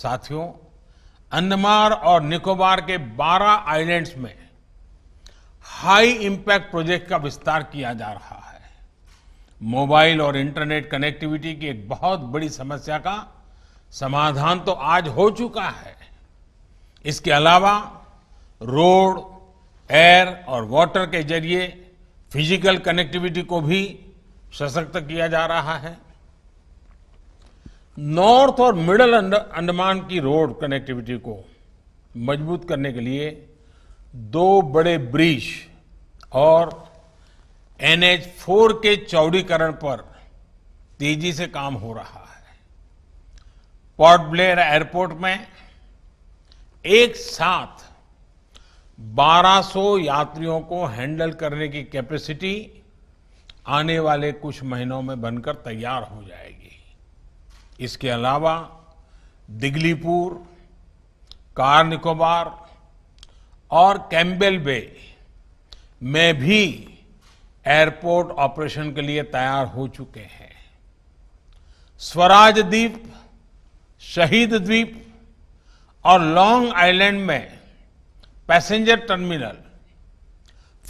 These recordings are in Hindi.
साथियों अंडमान और निकोबार के 12 आइलैंड्स में हाई इम्पैक्ट प्रोजेक्ट का विस्तार किया जा रहा है मोबाइल और इंटरनेट कनेक्टिविटी की एक बहुत बड़ी समस्या का समाधान तो आज हो चुका है इसके अलावा रोड एयर और वाटर के जरिए फिजिकल कनेक्टिविटी को भी सशक्त किया जा रहा है नॉर्थ और मिडल अंडमान की रोड कनेक्टिविटी को मजबूत करने के लिए दो बड़े ब्रिज और एन एच फोर के चौड़ीकरण पर तेजी से काम हो रहा है पोर्ट ब्लेयर एयरपोर्ट में एक साथ 1200 यात्रियों को हैंडल करने की कैपेसिटी आने वाले कुछ महीनों में बनकर तैयार हो जाएगी इसके अलावा दिगलीपुर कार निकोबार और कैम्बेल बे में भी एयरपोर्ट ऑपरेशन के लिए तैयार हो चुके हैं स्वराज द्वीप शहीद द्वीप और लॉन्ग आइलैंड में पैसेंजर टर्मिनल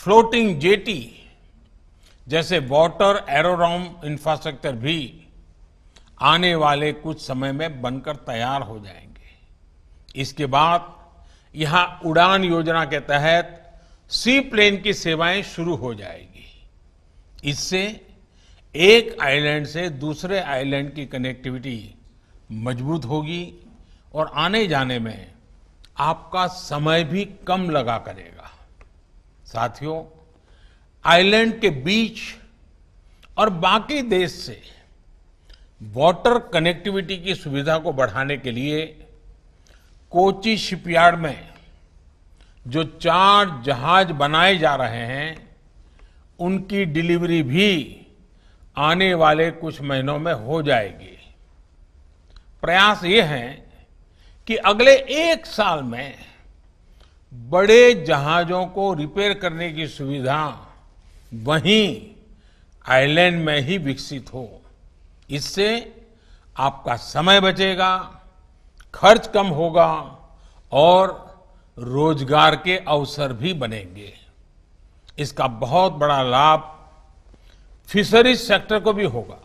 फ्लोटिंग जेटी जैसे वाटर एरोरॉम इंफ्रास्ट्रक्चर भी आने वाले कुछ समय में बनकर तैयार हो जाएंगे इसके बाद यहां उड़ान योजना के तहत सी प्लेन की सेवाएं शुरू हो जाएगी इससे एक आइलैंड से दूसरे आइलैंड की कनेक्टिविटी मजबूत होगी और आने जाने में आपका समय भी कम लगा करेगा साथियों आइलैंड के बीच और बाकी देश से वाटर कनेक्टिविटी की सुविधा को बढ़ाने के लिए कोची शिपयार्ड में जो चार जहाज बनाए जा रहे हैं उनकी डिलीवरी भी आने वाले कुछ महीनों में हो जाएगी प्रयास ये हैं कि अगले एक साल में बड़े जहाजों को रिपेयर करने की सुविधा वहीं आइलैंड में ही विकसित हो इससे आपका समय बचेगा खर्च कम होगा और रोजगार के अवसर भी बनेंगे इसका बहुत बड़ा लाभ फिशरीज सेक्टर को भी होगा